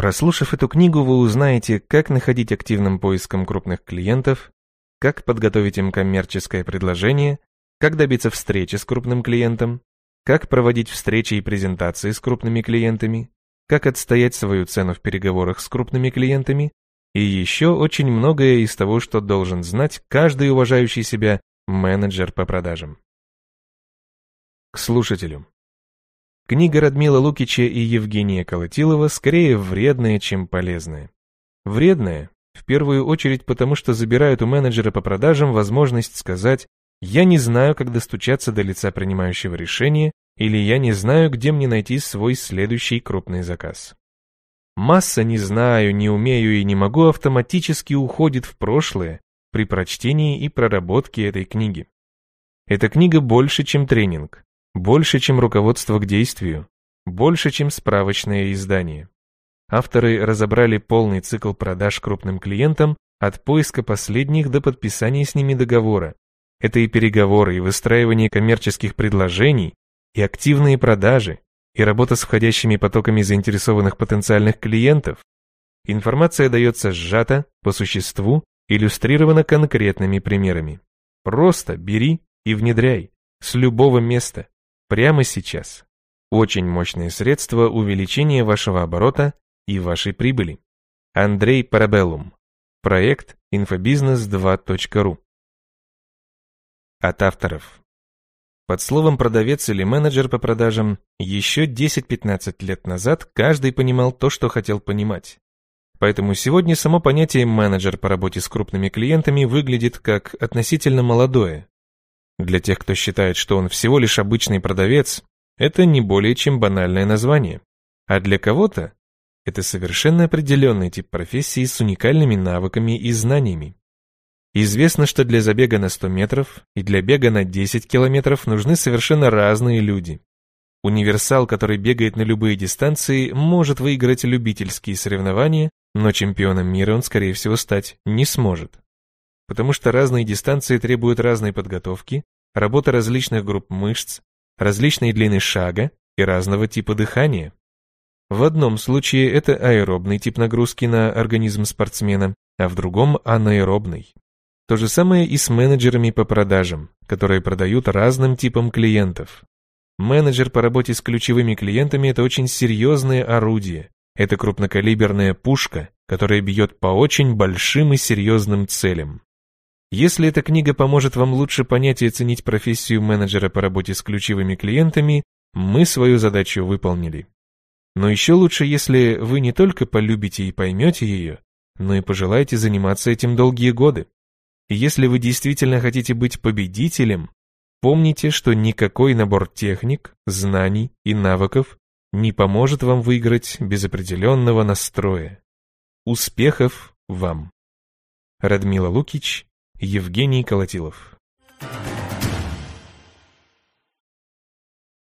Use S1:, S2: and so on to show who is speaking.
S1: Прослушав эту книгу, вы узнаете, как находить активным поиском крупных клиентов, как подготовить им коммерческое предложение, как добиться встречи с крупным клиентом, как проводить встречи и презентации с крупными клиентами, как отстоять свою цену в переговорах с крупными клиентами и еще очень многое из того, что должен знать каждый уважающий себя менеджер по продажам. К слушателю. Книга Радмила Лукича и Евгения Колотилова скорее вредная, чем полезная. Вредная, в первую очередь потому, что забирают у менеджера по продажам возможность сказать «я не знаю, как достучаться до лица принимающего решения» или «я не знаю, где мне найти свой следующий крупный заказ». Масса «не знаю, не умею и не могу» автоматически уходит в прошлое при прочтении и проработке этой книги. Эта книга больше, чем тренинг. Больше, чем руководство к действию, больше, чем справочное издание. Авторы разобрали полный цикл продаж крупным клиентам от поиска последних до подписания с ними договора. Это и переговоры, и выстраивание коммерческих предложений, и активные продажи, и работа с входящими потоками заинтересованных потенциальных клиентов. Информация дается сжато, по существу, иллюстрирована конкретными примерами. Просто бери и внедряй с любого места, Прямо сейчас. Очень мощные средства увеличения вашего оборота и вашей прибыли. Андрей Парабеллум. Проект infobiznes2.ru От авторов. Под словом «продавец» или «менеджер по продажам» еще 10-15 лет назад каждый понимал то, что хотел понимать. Поэтому сегодня само понятие «менеджер по работе с крупными клиентами» выглядит как относительно молодое, для тех, кто считает, что он всего лишь обычный продавец, это не более чем банальное название. А для кого-то это совершенно определенный тип профессии с уникальными навыками и знаниями. Известно, что для забега на 100 метров и для бега на 10 километров нужны совершенно разные люди. Универсал, который бегает на любые дистанции, может выиграть любительские соревнования, но чемпионом мира он, скорее всего, стать не сможет потому что разные дистанции требуют разной подготовки, работы различных групп мышц, различной длины шага и разного типа дыхания. В одном случае это аэробный тип нагрузки на организм спортсмена, а в другом – анаэробный. То же самое и с менеджерами по продажам, которые продают разным типам клиентов. Менеджер по работе с ключевыми клиентами – это очень серьезное орудие. Это крупнокалиберная пушка, которая бьет по очень большим и серьезным целям. Если эта книга поможет вам лучше понять и оценить профессию менеджера по работе с ключевыми клиентами, мы свою задачу выполнили. Но еще лучше, если вы не только полюбите и поймете ее, но и пожелаете заниматься этим долгие годы. И если вы действительно хотите быть победителем, помните, что никакой набор техник, знаний и навыков не поможет вам выиграть без определенного настроя. Успехов вам! Радмила Лукич, Евгений Колотилов